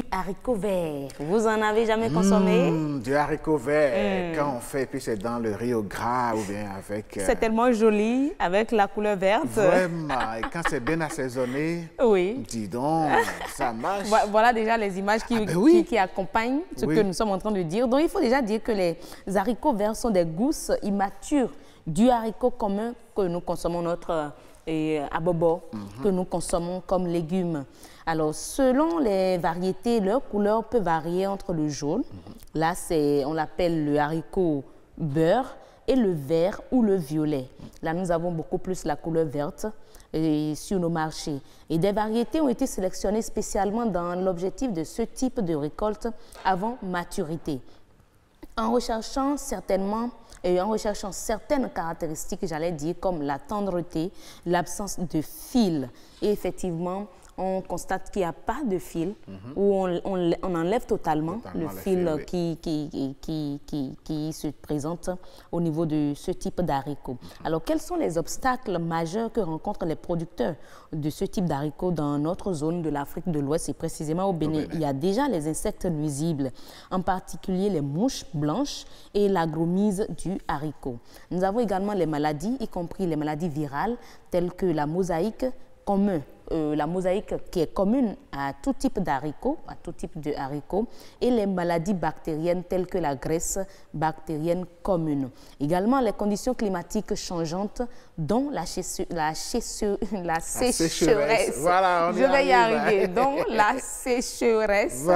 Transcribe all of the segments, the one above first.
du haricot vert. Vous en avez jamais consommé mmh, Du haricot vert, mmh. quand on fait, puis c'est dans le riz au gras ou bien avec... Euh, c'est tellement joli, avec la couleur verte. Vraiment, et quand c'est bien assaisonné, oui. dis donc, ça marche. Voilà déjà les images qui, ah ben qui, accompagnent ce que nous sommes en train de dire. Donc il faut déjà dire que les haricots verts sont des gousses immatures du haricot commun que nous consommons notre euh, et à mhm. que nous consommons comme légumes. Alors, selon les variétés, leur couleur peut varier entre le jaune, mhm. là c'est on l'appelle le haricot beurre, et le vert ou le violet. Là, nous avons beaucoup plus la couleur verte et, sur nos marchés. Et des variétés ont été sélectionnées spécialement dans l'objectif de ce type de récolte avant maturité. En recherchant certainement et en recherchant certaines caractéristiques, j'allais dire, comme la tendreté, l'absence de fil. Et effectivement, on constate qu'il n'y a pas de fil, mhm. ou on, enlève totalement, le fil qui, se présente au niveau de ce type d'haricot. Mhm. Alors, quels sont les obstacles majeurs que rencontrent les producteurs de ce type d'haricot dans notre zone de l'Afrique de l'Ouest et précisément au Bénin. Il y a déjà les insectes nuisibles, en particulier les mouches blanches et la du haricot. Nous avons également les maladies, y compris les maladies virales telles que la mosaïque, commun, euh, la mosaïque qui est commune à tout type d'haricots, à tout type de haricots, et les maladies bactériennes telles que la graisse bactérienne commune. Également, les conditions climatiques changeantes, dont la, la, la, sécheresse. Je vais y arriver. Donc, la sécheresse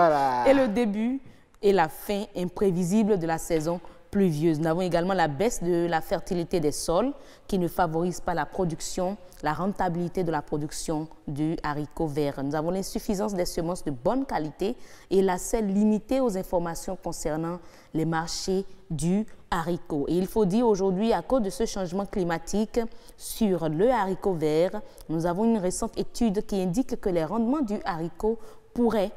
et le début et la fin imprévisible de la saison pluvieuse. Nous avons également la baisse de la fertilité des sols qui ne favorise pas la production, la rentabilité de la production du haricot vert. Nous avons l'insuffisance des semences de bonne qualité et la l'accès limitée aux informations concernant les marchés du haricot. Et il faut dire aujourd'hui, à cause de ce changement climatique sur le haricot vert, nous avons une récente étude qui indique que les rendements du haricot pourraient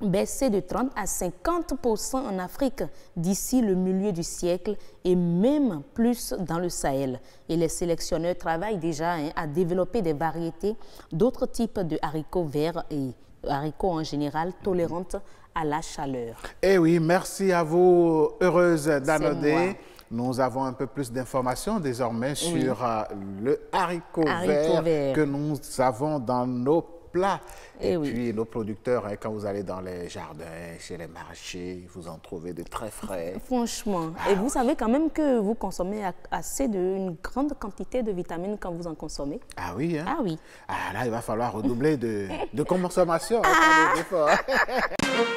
baisser de 30 à 50% en Afrique d'ici le milieu du siècle et même plus dans le Sahel. Et les sélectionneurs travaillent déjà hein, à développer des variétés d'autres types de haricots verts et haricots en général tolérantes à la chaleur. Eh oui, merci à vous, heureuse d'annoder. Nous avons un peu plus d'informations désormais sur euh, le haricot, vert, vert que nous avons dans nos et, eh puis nos producteurs, hein, quand vous allez dans les jardins, chez les marchés, vous en trouvez de très frais. Franchement. Ah Et vous savez quand même que vous consommez assez d'une grande quantité de vitamines quand vous en consommez. Ah oui, hein. Ah oui. Ah là, il va falloir redoubler de, de consommation. Hein, ah.